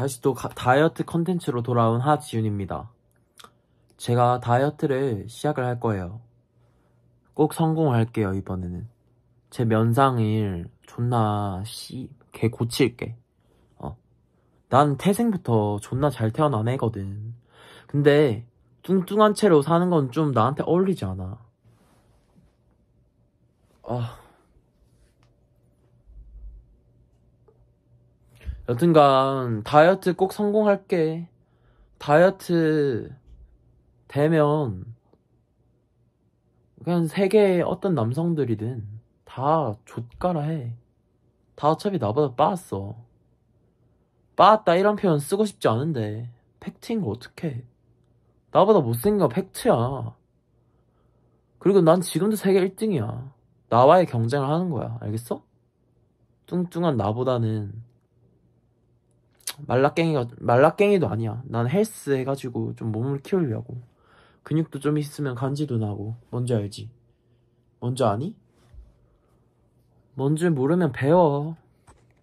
다시 또 다이어트 컨텐츠로 돌아온 하지윤입니다. 제가 다이어트를 시작을 할 거예요. 꼭 성공할게요, 이번에는. 제 면상일 존나 씨, 개 고칠게. 어. 난 태생부터 존나 잘 태어난 애거든. 근데 뚱뚱한 채로 사는 건 좀 나한테 어울리지 않아. 아. 여튼간 다이어트 꼭 성공할게. 다이어트 되면 그냥 세계의 어떤 남성들이든 다 족가라 해. 다 어차피 나보다 빠았어. 빠았다 이런 표현 쓰고 싶지 않은데 팩트인 거 어떡해. 나보다 못생긴 거 팩트야. 그리고 난 지금도 세계 1등이야. 나와의 경쟁을 하는 거야. 알겠어? 뚱뚱한 나보다는 말라깽이가 말라깽이도 아니야. 난 헬스 해가지고 좀 몸을 키우려고. 근육도 좀 있으면 간지도 나고. 뭔지 알지? 뭔지 아니? 뭔지 모르면 배워.